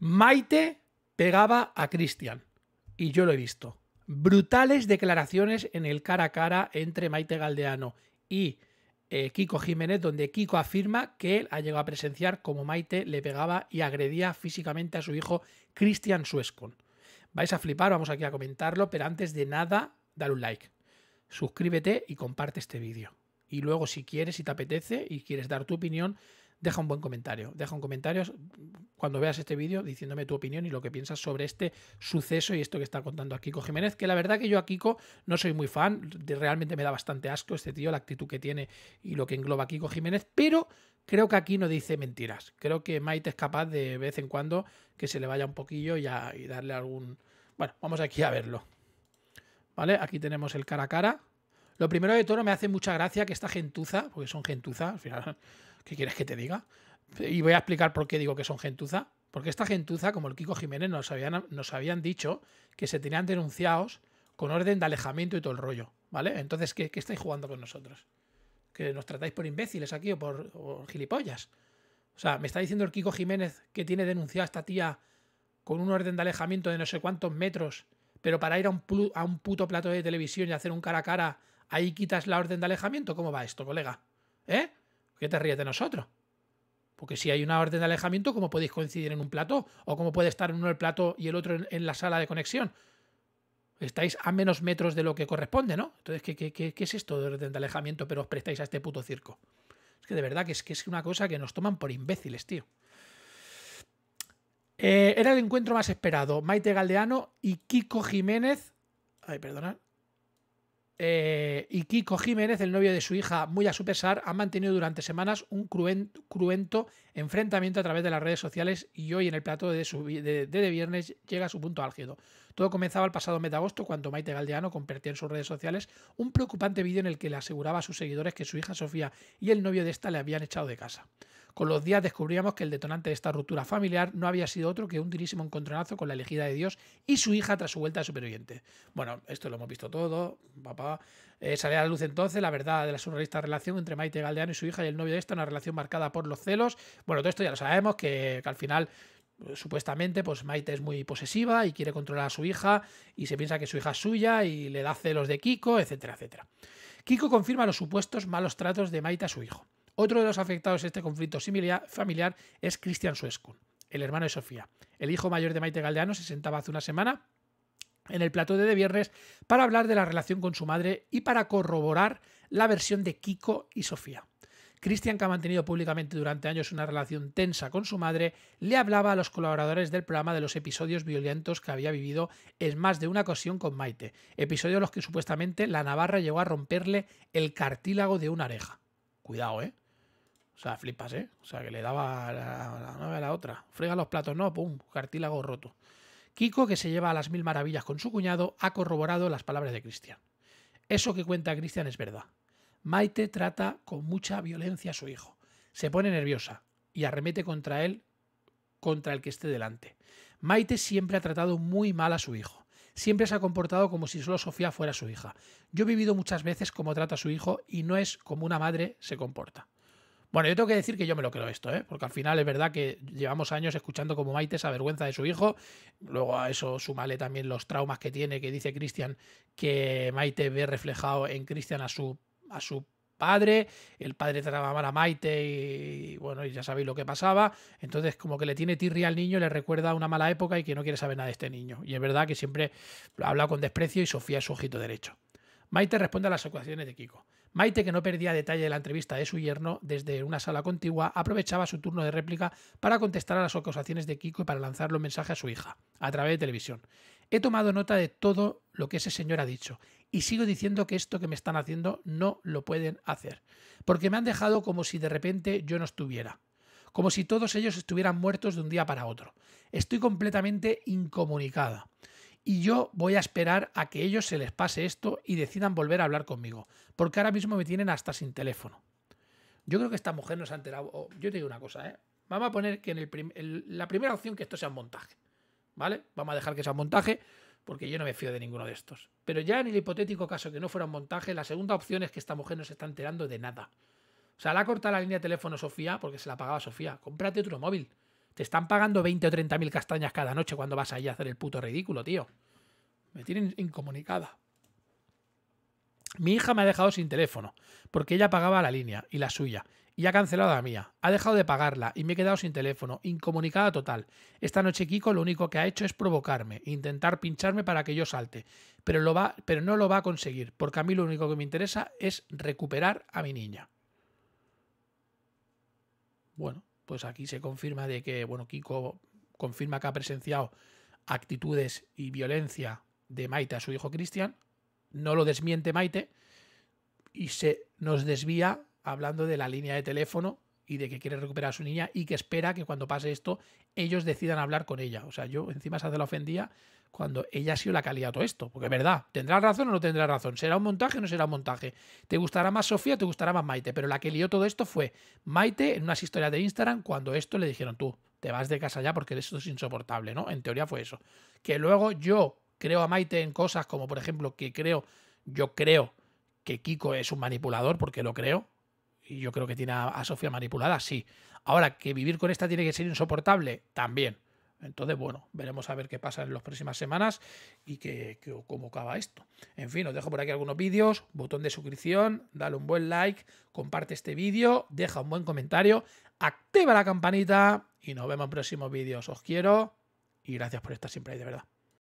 Maite pegaba a Cristian. Y yo lo he visto. Brutales declaraciones en el cara a cara entre Maite Galdeano y eh, Kiko Jiménez, donde Kiko afirma que él ha llegado a presenciar como Maite le pegaba y agredía físicamente a su hijo Cristian Suescon. Vais a flipar, vamos aquí a comentarlo, pero antes de nada, dale un like, suscríbete y comparte este vídeo. Y luego, si quieres, y te apetece y quieres dar tu opinión, deja un buen comentario. Deja un comentario cuando veas este vídeo diciéndome tu opinión y lo que piensas sobre este suceso y esto que está contando aquí. Kiko Jiménez, que la verdad que yo a Kiko no soy muy fan, realmente me da bastante asco este tío, la actitud que tiene y lo que engloba a Kiko Jiménez, pero creo que aquí no dice mentiras. Creo que Maite es capaz de, vez en cuando que se le vaya un poquillo y, darle algún... Bueno, vamos aquí a verlo. ¿Vale? Aquí tenemos el cara a cara. Lo primero de todo me hace mucha gracia que esta gentuza, porque son gentuza, al final ¿Qué quieres que te diga? Y voy a explicar por qué digo que son gentuza. Porque esta gentuza, como el Kiko Jiménez, nos habían, nos habían dicho que se tenían denunciados con orden de alejamiento y todo el rollo. ¿Vale? Entonces, ¿qué, estáis jugando con nosotros? ¿Que nos tratáis por imbéciles aquí o por gilipollas? O sea, me está diciendo el Kiko Jiménez que tiene denunciada a esta tía con un orden de alejamiento de no sé cuántos metros, pero para ir a un, a un puto plato de televisión y hacer un cara a cara, ahí quitas la orden de alejamiento. ¿Cómo va esto, colega? ¿Eh? qué te ríes de nosotros? Porque si hay una orden de alejamiento, ¿cómo podéis coincidir en un plato ¿O cómo puede estar uno en el plato y el otro en, la sala de conexión? Estáis a menos metros de lo que corresponde, ¿no? Entonces, ¿qué, es esto de orden de alejamiento, pero os prestáis a este puto circo? Es que de verdad que es, una cosa que nos toman por imbéciles, tío. Eh, era el encuentro más esperado. Maite Galdeano y Kiko Jiménez. Ay, perdonad. Eh, y Kiko Jiménez, el novio de su hija, muy a su pesar, ha mantenido durante semanas un cruento enfrentamiento a través de las redes sociales y hoy en el plato de, su, de, viernes llega a su punto álgido. Todo comenzaba el pasado mes de agosto cuando Maite Galdeano compartió en sus redes sociales un preocupante vídeo en el que le aseguraba a sus seguidores que su hija Sofía y el novio de esta le habían echado de casa. Con los días descubríamos que el detonante de esta ruptura familiar no había sido otro que un durísimo encontronazo con la elegida de Dios y su hija tras su vuelta de superviviente. Bueno, esto lo hemos visto todo, papá eh, sale a la luz entonces la verdad de la surrealista relación entre Maite Galdeano y su hija y el novio de esta, una relación marcada por los celos. Bueno, todo esto ya lo sabemos, que, al final eh, supuestamente pues Maite es muy posesiva y quiere controlar a su hija y se piensa que su hija es suya y le da celos de Kiko, etcétera, etcétera. Kiko confirma los supuestos malos tratos de Maite a su hijo. Otro de los afectados en este conflicto familiar es Cristian Suescun, el hermano de Sofía. El hijo mayor de Maite Galdeano se sentaba hace una semana en el plato de De viernes para hablar de la relación con su madre y para corroborar la versión de Kiko y Sofía. Cristian, que ha mantenido públicamente durante años una relación tensa con su madre, le hablaba a los colaboradores del programa de los episodios violentos que había vivido en más de una ocasión con Maite, episodios en los que supuestamente la Navarra llegó a romperle el cartílago de una oreja. Cuidado, ¿eh? O sea, flipas, ¿eh? O sea, que le daba la, la otra. Frega los platos, no, pum, cartílago roto. Kiko, que se lleva a las mil maravillas con su cuñado, ha corroborado las palabras de Cristian. Eso que cuenta Cristian es verdad. Maite trata con mucha violencia a su hijo. Se pone nerviosa y arremete contra él, contra el que esté delante. Maite siempre ha tratado muy mal a su hijo. Siempre se ha comportado como si solo Sofía fuera su hija. Yo he vivido muchas veces cómo trata a su hijo y no es como una madre se comporta. Bueno, yo tengo que decir que yo me lo creo esto, ¿eh? porque al final es verdad que llevamos años escuchando como Maite se avergüenza de su hijo. Luego a eso sumale también los traumas que tiene, que dice Cristian que Maite ve reflejado en Cristian a su, a su padre, el padre trataba mal a Maite y, y, ya sabéis lo que pasaba, entonces como que le tiene tirri al niño, le recuerda una mala época y que no quiere saber nada de este niño. Y es verdad que siempre lo habla con desprecio y Sofía es su ojito derecho. Maite responde a las acusaciones de Kiko. Maite, que no perdía detalle de la entrevista de su yerno desde una sala contigua, aprovechaba su turno de réplica para contestar a las acusaciones de Kiko y para lanzarle un mensaje a su hija, a través de televisión. He tomado nota de todo lo que ese señor ha dicho y sigo diciendo que esto que me están haciendo no lo pueden hacer, porque me han dejado como si de repente yo no estuviera, como si todos ellos estuvieran muertos de un día para otro. Estoy completamente incomunicada y yo voy a esperar a que ellos se les pase esto y decidan volver a hablar conmigo, porque ahora mismo me tienen hasta sin teléfono. Yo creo que esta mujer nos ha enterado. yo te digo una cosa, ¿eh? Vamos a poner que en, el la primera opción que esto sea un montaje, ¿vale? Vamos a dejar que sea un montaje, porque yo no me fío de ninguno de estos. Pero ya en el hipotético caso que no fuera un montaje, la segunda opción es que esta mujer no se está enterando de nada. O sea, la cortado la línea de teléfono Sofía porque se la pagaba Sofía. Cómprate otro móvil. Te están pagando 20 o 30 mil castañas cada noche cuando vas ahí a hacer el puto ridículo, tío. Me tienen incomunicada. Mi hija me ha dejado sin teléfono, porque ella pagaba la línea y la suya, y ha cancelado la mía. Ha dejado de pagarla y me he quedado sin teléfono, incomunicada total. Esta noche Kiko lo único que ha hecho es provocarme, intentar pincharme para que yo salte, pero, pero no lo va a conseguir, porque a mí lo único que me interesa es recuperar a mi niña. Bueno, pues aquí se confirma de que, bueno, Kiko confirma que ha presenciado actitudes y violencia de Maite a su hijo Cristian, no lo desmiente Maite y se nos desvía hablando de la línea de teléfono y de que quiere recuperar a su niña y que espera que cuando pase esto ellos decidan hablar con ella. O sea, yo encima se hace la ofendía cuando ella ha sido la que ha liado todo esto. Porque es verdad, tendrá razón o no tendrá razón. ¿Será un montaje o no será un montaje? ¿Te gustará más Sofía o te gustará más Maite? Pero la que lió todo esto fue Maite en unas historias de Instagram cuando esto le dijeron tú, te vas de casa ya porque esto es insoportable, ¿no? En teoría fue eso. Que luego yo creo a Maite en cosas como, por ejemplo, que creo, yo creo que Kiko es un manipulador, porque lo creo, y yo creo que tiene a, Sofía manipulada, sí. Ahora, que vivir con esta tiene que ser insoportable, también. Entonces, bueno, veremos a ver qué pasa en las próximas semanas y que, cómo acaba esto. En fin, os dejo por aquí algunos vídeos, botón de suscripción, dale un buen like, comparte este vídeo, deja un buen comentario, activa la campanita y nos vemos en próximos vídeos. Os quiero y gracias por estar siempre ahí, de verdad.